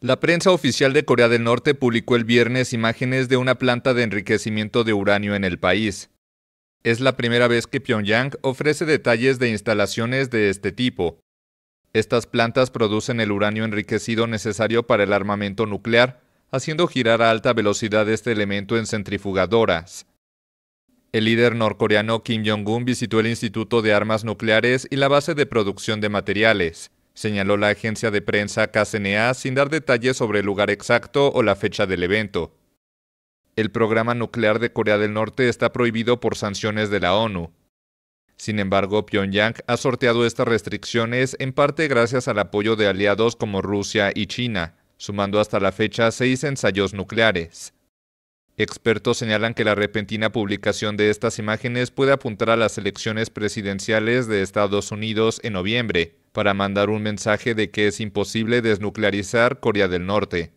La prensa oficial de Corea del Norte publicó el viernes imágenes de una planta de enriquecimiento de uranio en el país. Es la primera vez que Pyongyang ofrece detalles de instalaciones de este tipo. Estas plantas producen el uranio enriquecido necesario para el armamento nuclear, haciendo girar a alta velocidad este elemento en centrifugadoras. El líder norcoreano Kim Jong-un visitó el Instituto de Armas Nucleares y la base de producción de materiales señaló la agencia de prensa KCNA sin dar detalles sobre el lugar exacto o la fecha del evento. El programa nuclear de Corea del Norte está prohibido por sanciones de la ONU. Sin embargo, Pyongyang ha sorteado estas restricciones en parte gracias al apoyo de aliados como Rusia y China, sumando hasta la fecha seis ensayos nucleares. Expertos señalan que la repentina publicación de estas imágenes puede apuntar a las elecciones presidenciales de Estados Unidos en noviembre, para mandar un mensaje de que es imposible desnuclearizar Corea del Norte.